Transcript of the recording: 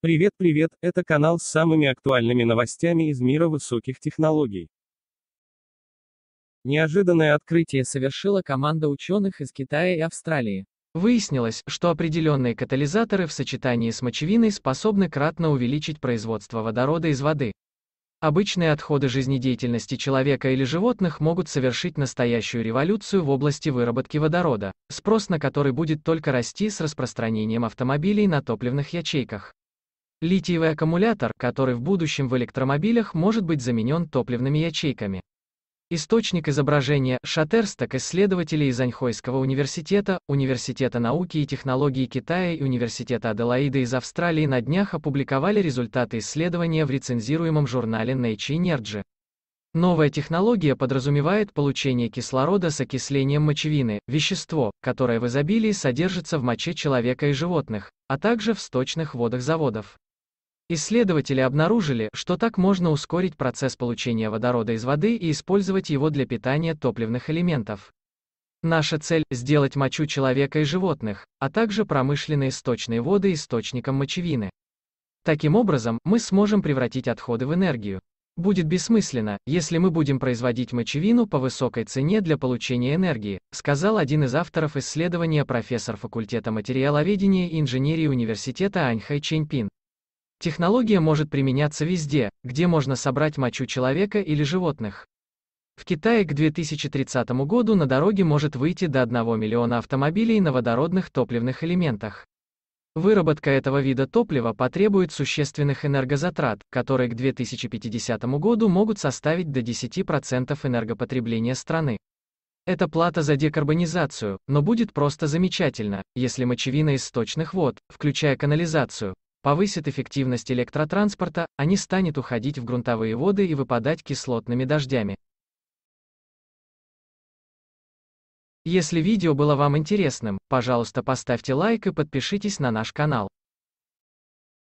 Привет, привет, это канал с самыми актуальными новостями из мира высоких технологий. Неожиданное открытие совершила команда ученых из Китая и Австралии. Выяснилось, что определенные катализаторы в сочетании с мочевиной способны кратно увеличить производство водорода из воды. Обычные отходы жизнедеятельности человека или животных могут совершить настоящую революцию в области выработки водорода, спрос на который будет только расти с распространением автомобилей на топливных ячейках. Литиевый аккумулятор, который в будущем в электромобилях может быть заменен топливными ячейками. Источник изображения – Шатерсток, исследователи из Аньхойского университета, Университета науки и технологий Китая и Университета Аделаида из Австралии на днях опубликовали результаты исследования в рецензируемом журнале Nature Energy. Новая технология подразумевает получение кислорода с окислением мочевины, вещество, которое в изобилии содержится в моче человека и животных, а также в сточных водах заводов. Исследователи обнаружили, что так можно ускорить процесс получения водорода из воды и использовать его для питания топливных элементов. Наша цель – сделать мочу человека и животных, а также промышленные сточные воды источником мочевины. Таким образом, мы сможем превратить отходы в энергию. Будет бессмысленно, если мы будем производить мочевину по высокой цене для получения энергии, сказал один из авторов исследования профессор факультета материаловедения и инженерии университета Аньхай Чэньпин. Технология может применяться везде, где можно собрать мочу человека или животных. В Китае к 2030 году на дороге может выйти до 1 миллиона автомобилей на водородных топливных элементах. Выработка этого вида топлива потребует существенных энергозатрат, которые к 2050 году могут составить до 10% энергопотребления страны. Это плата за декарбонизацию, но будет просто замечательно, если мочевина из сточных вод, включая канализацию, повысит эффективность электротранспорта, а не станет уходить в грунтовые воды и выпадать кислотными дождями. Если видео было вам интересным, пожалуйста поставьте лайк и подпишитесь на наш канал.